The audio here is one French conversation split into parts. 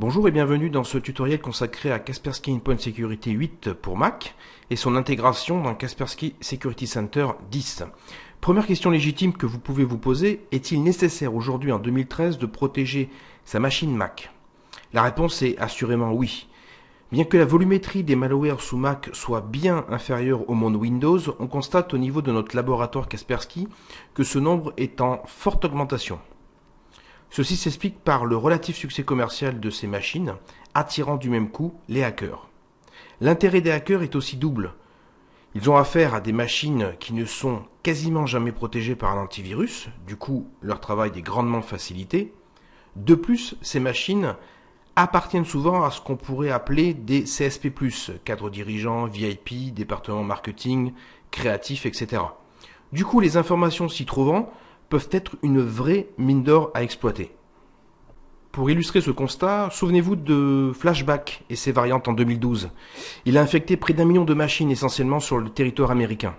Bonjour et bienvenue dans ce tutoriel consacré à Kaspersky Endpoint Security 8 pour Mac et son intégration dans Kaspersky Security Center 10. Première question légitime que vous pouvez vous poser, est-il nécessaire aujourd'hui en 2013 de protéger sa machine Mac La réponse est assurément oui. Bien que la volumétrie des malwares sous Mac soit bien inférieure au monde Windows, on constate au niveau de notre laboratoire Kaspersky que ce nombre est en forte augmentation. Ceci s'explique par le relatif succès commercial de ces machines, attirant du même coup les hackers. L'intérêt des hackers est aussi double. Ils ont affaire à des machines qui ne sont quasiment jamais protégées par un antivirus, du coup leur travail est grandement facilité. De plus, ces machines appartiennent souvent à ce qu'on pourrait appeler des CSP+, cadres dirigeants, VIP, département marketing, créatif, etc. Du coup, les informations s'y trouvant peuvent être une vraie mine d'or à exploiter. Pour illustrer ce constat, souvenez-vous de Flashback et ses variantes en 2012. Il a infecté près d'un million de machines essentiellement sur le territoire américain.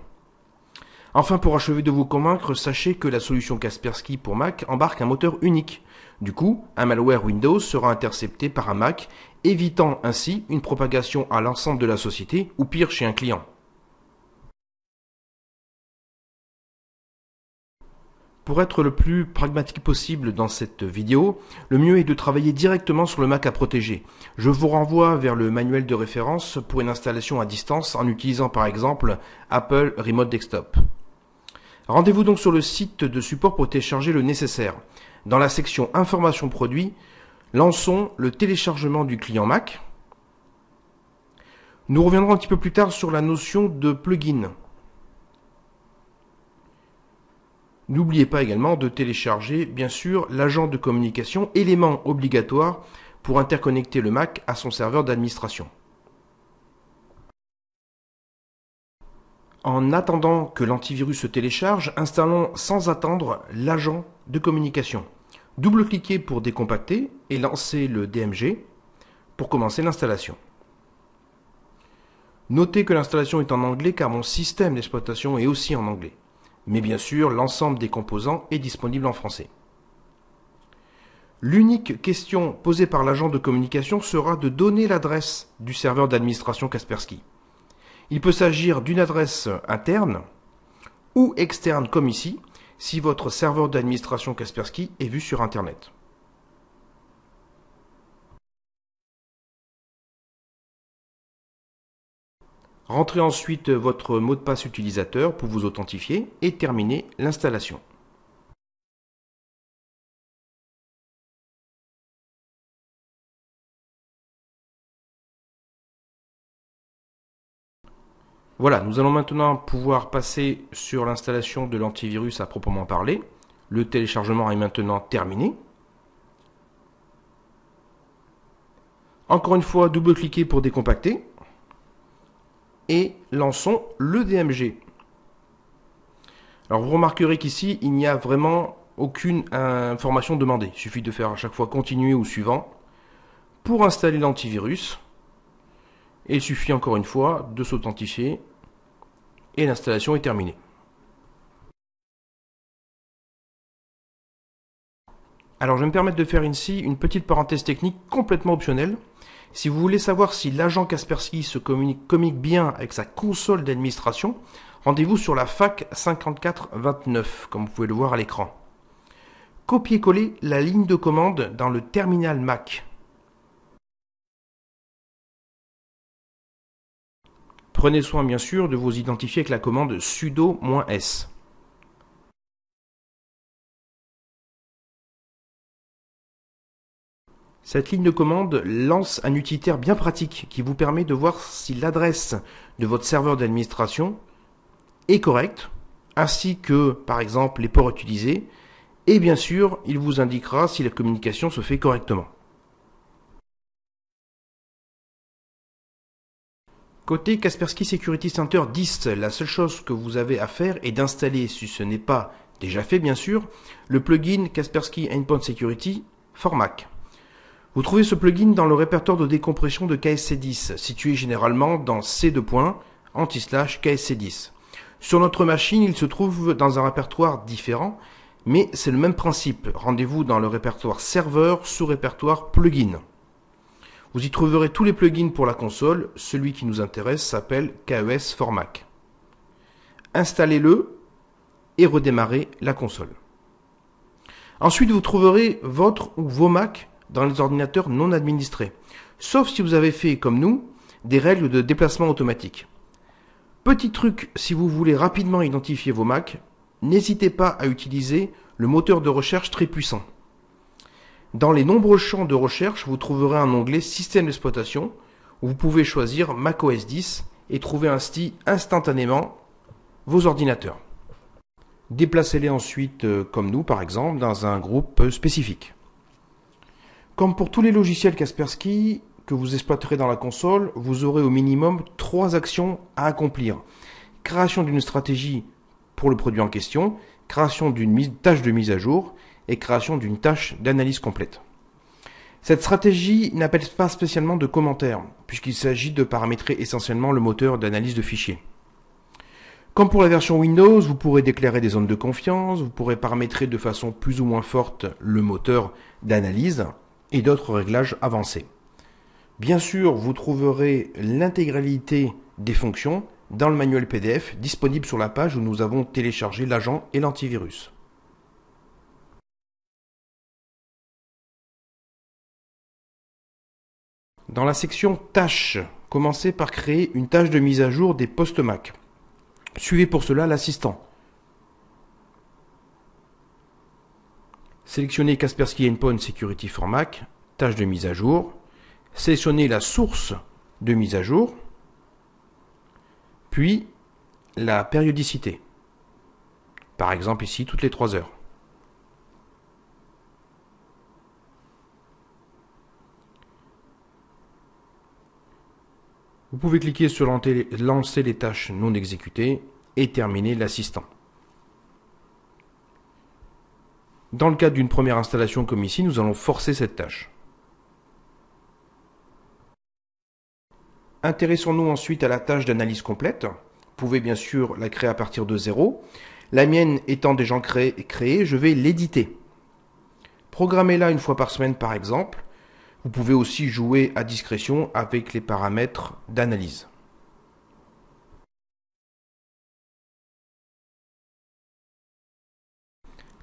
Enfin, pour achever de vous convaincre, sachez que la solution Kaspersky pour Mac embarque un moteur unique. Du coup, un malware Windows sera intercepté par un Mac, évitant ainsi une propagation à l'ensemble de la société, ou pire chez un client. Pour être le plus pragmatique possible dans cette vidéo, le mieux est de travailler directement sur le Mac à protéger. Je vous renvoie vers le manuel de référence pour une installation à distance en utilisant par exemple Apple Remote Desktop. Rendez-vous donc sur le site de support pour télécharger le nécessaire. Dans la section Informations produits, lançons le téléchargement du client Mac. Nous reviendrons un petit peu plus tard sur la notion de plugin. N'oubliez pas également de télécharger, bien sûr, l'agent de communication, élément obligatoire pour interconnecter le Mac à son serveur d'administration. En attendant que l'antivirus se télécharge, installons sans attendre l'agent de communication. Double-cliquez pour décompacter et lancer le DMG pour commencer l'installation. Notez que l'installation est en anglais car mon système d'exploitation est aussi en anglais mais bien sûr l'ensemble des composants est disponible en français. L'unique question posée par l'agent de communication sera de donner l'adresse du serveur d'administration Kaspersky. Il peut s'agir d'une adresse interne ou externe comme ici, si votre serveur d'administration Kaspersky est vu sur Internet. Rentrez ensuite votre mot de passe utilisateur pour vous authentifier et terminez l'installation. Voilà, nous allons maintenant pouvoir passer sur l'installation de l'antivirus à proprement parler. Le téléchargement est maintenant terminé. Encore une fois, double-cliquez pour décompacter et lançons le DMG. Alors vous remarquerez qu'ici, il n'y a vraiment aucune information demandée. Il suffit de faire à chaque fois continuer ou suivant pour installer l'antivirus. Et il suffit encore une fois de s'authentifier et l'installation est terminée. Alors je vais me permettre de faire ici une petite parenthèse technique complètement optionnelle si vous voulez savoir si l'agent Kaspersky se communique, bien avec sa console d'administration, rendez-vous sur la fac 5429, comme vous pouvez le voir à l'écran. copiez coller la ligne de commande dans le terminal Mac. Prenez soin bien sûr de vous identifier avec la commande sudo-s. Cette ligne de commande lance un utilitaire bien pratique qui vous permet de voir si l'adresse de votre serveur d'administration est correcte, ainsi que par exemple les ports utilisés, et bien sûr il vous indiquera si la communication se fait correctement. Côté Kaspersky Security Center 10, la seule chose que vous avez à faire est d'installer, si ce n'est pas déjà fait bien sûr, le plugin Kaspersky Endpoint Security for Mac. Vous trouvez ce plugin dans le répertoire de décompression de KSC10, situé généralement dans C de anti-slash KSC10. Sur notre machine, il se trouve dans un répertoire différent, mais c'est le même principe. Rendez-vous dans le répertoire serveur sous répertoire plugin. Vous y trouverez tous les plugins pour la console. Celui qui nous intéresse s'appelle KES Formac. Mac. Installez-le et redémarrez la console. Ensuite, vous trouverez votre ou vos Mac dans les ordinateurs non administrés, sauf si vous avez fait, comme nous, des règles de déplacement automatique. Petit truc, si vous voulez rapidement identifier vos Mac, n'hésitez pas à utiliser le moteur de recherche très puissant. Dans les nombreux champs de recherche, vous trouverez un onglet Système d'exploitation où vous pouvez choisir Mac OS 10 et trouver ainsi instantanément vos ordinateurs. Déplacez-les ensuite, euh, comme nous par exemple, dans un groupe spécifique. Comme pour tous les logiciels Kaspersky que vous exploiterez dans la console, vous aurez au minimum trois actions à accomplir. Création d'une stratégie pour le produit en question, création d'une tâche de mise à jour et création d'une tâche d'analyse complète. Cette stratégie n'appelle pas spécialement de commentaires, puisqu'il s'agit de paramétrer essentiellement le moteur d'analyse de fichiers. Comme pour la version Windows, vous pourrez déclarer des zones de confiance, vous pourrez paramétrer de façon plus ou moins forte le moteur d'analyse, et d'autres réglages avancés. Bien sûr, vous trouverez l'intégralité des fonctions dans le manuel PDF disponible sur la page où nous avons téléchargé l'agent et l'antivirus. Dans la section Tâches, commencez par créer une tâche de mise à jour des postes Mac. Suivez pour cela l'assistant. Sélectionnez Kaspersky Endpoint Security for Mac, tâche de mise à jour. Sélectionnez la source de mise à jour, puis la périodicité. Par exemple ici, toutes les 3 heures. Vous pouvez cliquer sur lancer les tâches non exécutées et terminer l'assistant. Dans le cadre d'une première installation comme ici, nous allons forcer cette tâche. Intéressons-nous ensuite à la tâche d'analyse complète. Vous pouvez bien sûr la créer à partir de zéro. La mienne étant déjà créée, créée je vais l'éditer. Programmez-la une fois par semaine par exemple. Vous pouvez aussi jouer à discrétion avec les paramètres d'analyse.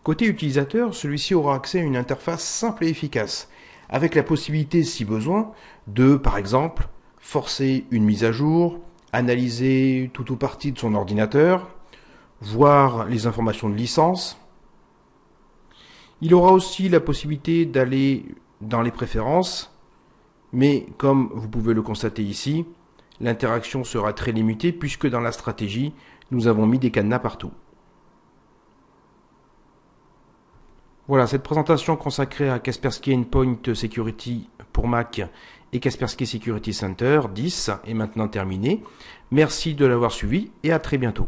Côté utilisateur, celui-ci aura accès à une interface simple et efficace, avec la possibilité, si besoin, de, par exemple, forcer une mise à jour, analyser tout ou partie de son ordinateur, voir les informations de licence. Il aura aussi la possibilité d'aller dans les préférences, mais comme vous pouvez le constater ici, l'interaction sera très limitée puisque dans la stratégie, nous avons mis des cadenas partout. Voilà, cette présentation consacrée à Kaspersky Endpoint Security pour Mac et Kaspersky Security Center 10 est maintenant terminée. Merci de l'avoir suivi et à très bientôt.